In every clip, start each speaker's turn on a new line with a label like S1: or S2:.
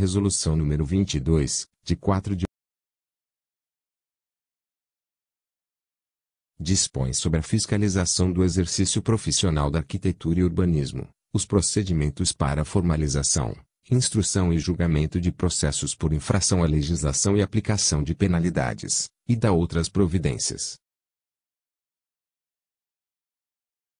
S1: Resolução número 22, de 4 de dispõe sobre a
S2: fiscalização do exercício profissional da arquitetura e urbanismo, os procedimentos para formalização, instrução e julgamento de processos por infração à legislação e aplicação de penalidades, e da outras providências.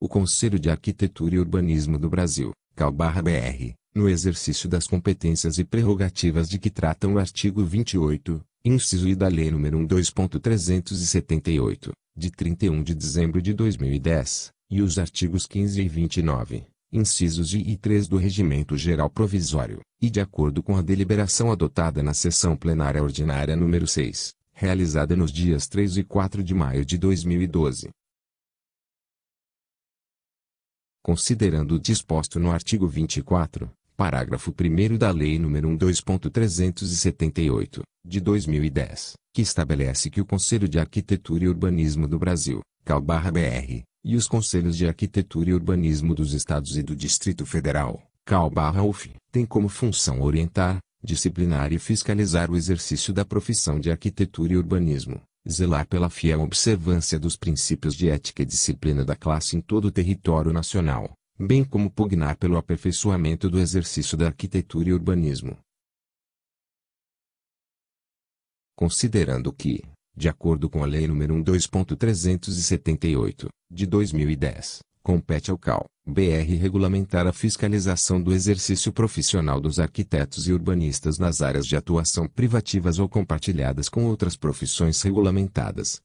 S2: O Conselho de Arquitetura e Urbanismo do Brasil, CAL-BR, no exercício das competências e prerrogativas de que trata o artigo 28, inciso e da Lei nº 2.378, de 31 de dezembro de 2010, e os artigos 15 e 29, incisos I e 3 do Regimento Geral Provisório, e de acordo com a deliberação adotada na sessão plenária ordinária nº 6, realizada nos dias 3 e 4 de maio de 2012. Considerando o disposto no artigo 24, parágrafo 1 da Lei nº 1.2.378, de 2010, que estabelece que o Conselho de Arquitetura e Urbanismo do Brasil, CAL-BR, e os Conselhos de Arquitetura e Urbanismo dos Estados e do Distrito Federal, CAL-UF, têm como função orientar, disciplinar e fiscalizar o exercício da profissão de arquitetura e urbanismo, zelar pela fiel observância dos princípios de ética e disciplina da classe em todo o território nacional bem como pugnar pelo aperfeiçoamento do exercício da arquitetura e urbanismo. Considerando que, de acordo com a Lei nº 2.378, de 2010, compete ao CAL, BR regulamentar a fiscalização do exercício profissional dos arquitetos e urbanistas nas áreas de atuação privativas ou compartilhadas com outras profissões regulamentadas,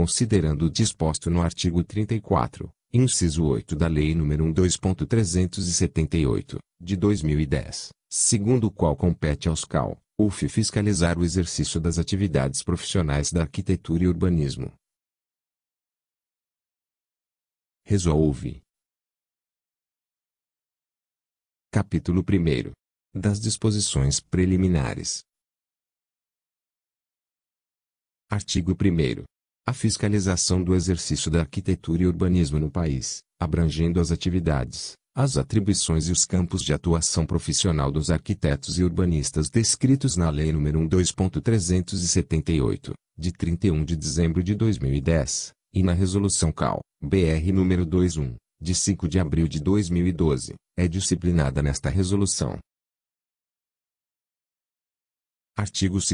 S2: considerando o disposto no artigo 34, inciso 8 da Lei nº 2.378, de 2010, segundo o qual compete aos CAL, UF fiscalizar o exercício das atividades profissionais da arquitetura e urbanismo.
S1: Resolve. Capítulo 1. Das disposições preliminares. Artigo 1
S2: a fiscalização do exercício da arquitetura e urbanismo no país, abrangendo as atividades, as atribuições e os campos de atuação profissional dos arquitetos e urbanistas descritos na Lei nº 1.2.378, de 31 de dezembro de 2010, e na Resolução CAL, BR nº 21, de 5 de abril de 2012, é disciplinada nesta resolução. Artigo 2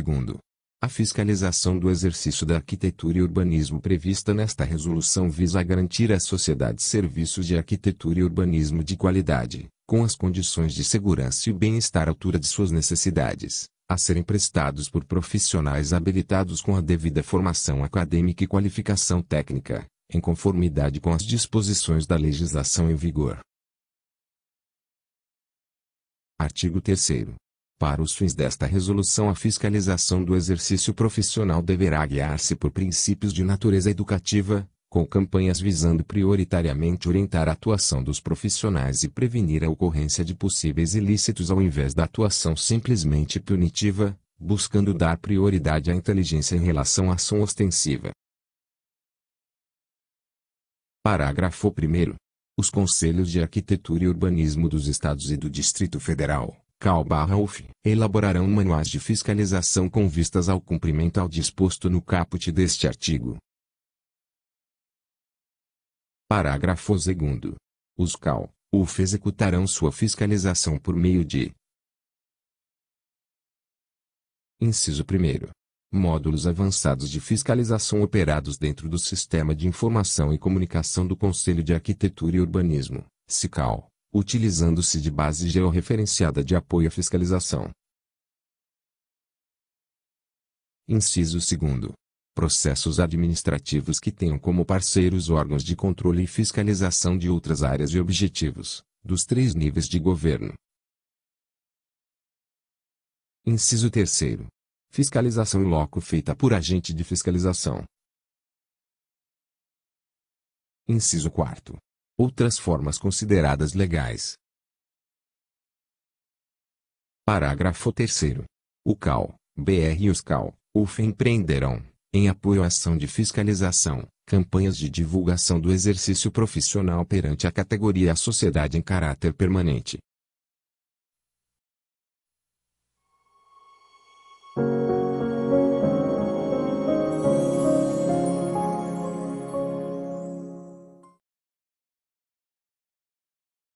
S2: a fiscalização do exercício da arquitetura e urbanismo prevista nesta resolução visa garantir à sociedade serviços de arquitetura e urbanismo de qualidade, com as condições de segurança e bem-estar à altura de suas necessidades, a serem prestados por profissionais habilitados com a devida formação acadêmica e qualificação técnica, em conformidade com as disposições da legislação em vigor. Artigo 3 para os fins desta resolução, a fiscalização do exercício profissional deverá guiar-se por princípios de natureza educativa, com campanhas visando prioritariamente orientar a atuação dos profissionais e prevenir a ocorrência de possíveis ilícitos ao invés da atuação simplesmente punitiva, buscando dar prioridade à inteligência em relação à ação ostensiva. Parágrafo 1. Os Conselhos de Arquitetura e Urbanismo dos Estados e do Distrito Federal CAL-UF, elaborarão manuais de fiscalização com vistas ao cumprimento ao disposto no caput deste artigo.
S1: Parágrafo 2. Os CAL-UF executarão sua fiscalização por meio de
S2: Inciso 1. Módulos avançados de fiscalização operados dentro do Sistema de Informação e Comunicação do Conselho de Arquitetura e Urbanismo, SICAL utilizando-se de base georreferenciada de apoio à fiscalização. Inciso 2. Processos administrativos que tenham como parceiros órgãos de controle e fiscalização de outras áreas e objetivos, dos três níveis de governo. Inciso 3. Fiscalização em loco feita por agente de fiscalização.
S1: Inciso 4 outras formas consideradas legais. Parágrafo 3
S2: O CAL, BR e os CAL, UF empreenderão, em apoio à ação de fiscalização, campanhas de divulgação do exercício profissional perante a categoria e a sociedade em caráter permanente,